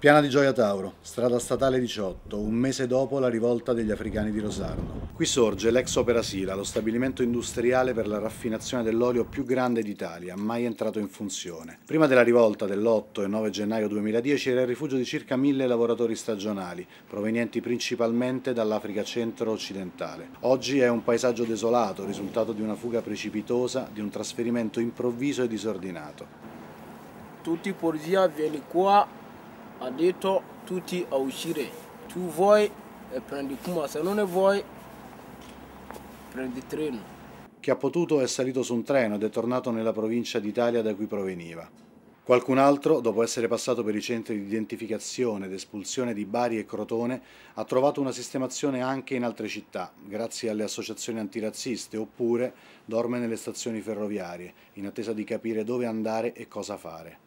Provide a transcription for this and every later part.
Piana di Gioia Tauro, strada statale 18, un mese dopo la rivolta degli africani di Rosarno. Qui sorge l'ex Opera Sila, lo stabilimento industriale per la raffinazione dell'olio più grande d'Italia, mai entrato in funzione. Prima della rivolta dell'8 e 9 gennaio 2010 era il rifugio di circa mille lavoratori stagionali, provenienti principalmente dall'Africa centro-occidentale. Oggi è un paesaggio desolato, risultato di una fuga precipitosa, di un trasferimento improvviso e disordinato. Tutti i polizia vengono qua adito tutti a uscire. Tu vuoi e prendi Kuma, se non ne vuoi prendi treno. Chi ha potuto è salito su un treno ed è tornato nella provincia d'Italia da cui proveniva. Qualcun altro, dopo essere passato per i centri di identificazione ed espulsione di Bari e Crotone, ha trovato una sistemazione anche in altre città, grazie alle associazioni antirazziste, oppure dorme nelle stazioni ferroviarie, in attesa di capire dove andare e cosa fare.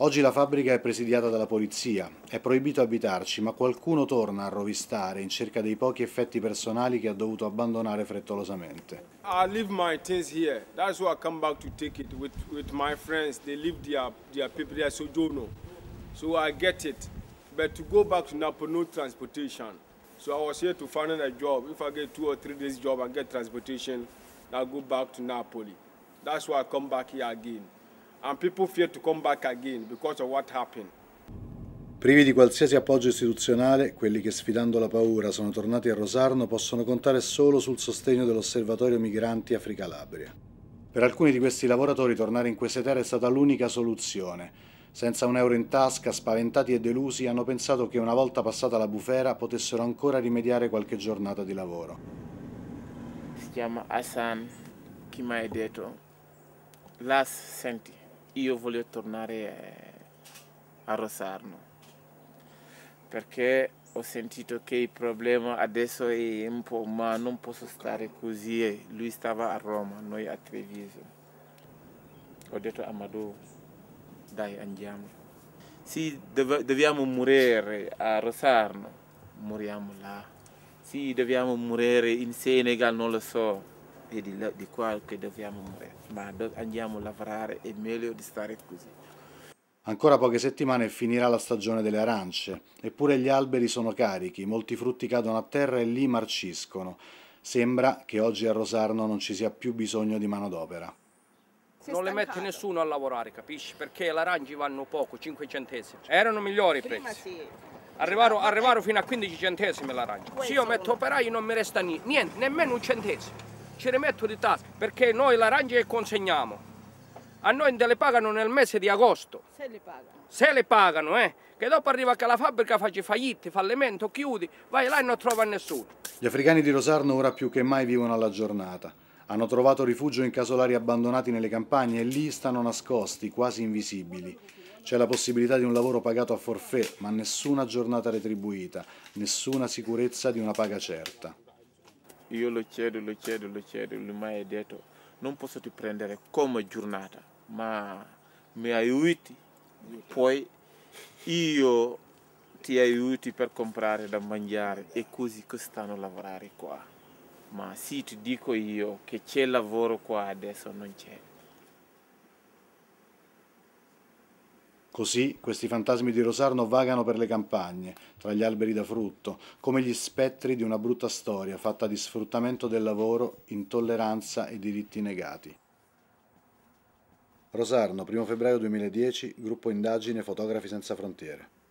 Oggi la fabbrica è presidiata dalla polizia, è proibito abitarci, ma qualcuno torna a rovistare in cerca dei pochi effetti personali che ha dovuto abbandonare frettolosamente. I leave my things here. That's why I come back to take it with, with my friends. They leave their, their paper there, so don't So I get it. But to go back to Napoli, no transportation. So I was here to find a job. If I get two or three days job and get transportation, I go back to Napoli. That's why I come back here again and people fear to come back again because of what happened. Privi di qualsiasi appoggio istituzionale, quelli che sfidando la paura sono tornati a Rosarno possono contare solo sul sostegno dell'Osservatorio Migranti Africa Labria. Per alcuni di questi lavoratori tornare in queste terre è stata l'unica soluzione. Senza un euro in tasca, spaventati e delusi, hanno pensato che una volta passata la bufera potessero ancora rimediare qualche giornata di lavoro. Si chiama Hassan Kimaideto, Las Senti io voglio tornare a Rosarno perché ho sentito che il problema adesso è un po' ma non posso stare così lui stava a Roma noi a Treviso ho detto a Amadou dai andiamo se dobbiamo morire a Rosarno moriamo là se dobbiamo morire in Senegal non lo so e di, di quello che dobbiamo morire, ma andiamo a lavorare, è meglio di stare così. Ancora poche settimane finirà la stagione delle arance, eppure gli alberi sono carichi, molti frutti cadono a terra e lì marciscono. Sembra che oggi a Rosarno non ci sia più bisogno di manodopera. Non le mette nessuno a lavorare, capisci? Perché le arance vanno poco, 5 centesimi. Erano migliori i prezzi. Arrivaro, arrivaro fino a 15 centesimi l'arancia. Se io metto operaio non mi resta niente, nemmeno un centesimo ce ne metto di tasca perché noi l'arance che consegniamo a noi te le pagano nel mese di agosto. Se le pagano. Se le pagano, eh. Che dopo arriva che la fabbrica faccia fallitti, fallimento, chiudi, vai là e non trova nessuno. Gli africani di Rosarno ora più che mai vivono alla giornata. Hanno trovato rifugio in casolari abbandonati nelle campagne e lì stanno nascosti, quasi invisibili. C'è la possibilità di un lavoro pagato a forfè, ma nessuna giornata retribuita, nessuna sicurezza di una paga certa io lo ceeɗu lo ceeɗu lo ceeɗu lui mi ha detto, non posoti prendere come giornata ma mi aiuti poi io ti aiuti per comprare da mangiare e così che stanno lavorare qua ma sì ti dico io che c'è lavoro qua adesso non c'è Così questi fantasmi di Rosarno vagano per le campagne, tra gli alberi da frutto, come gli spettri di una brutta storia fatta di sfruttamento del lavoro, intolleranza e diritti negati. Rosarno, 1 febbraio 2010, gruppo Indagine Fotografi Senza Frontiere.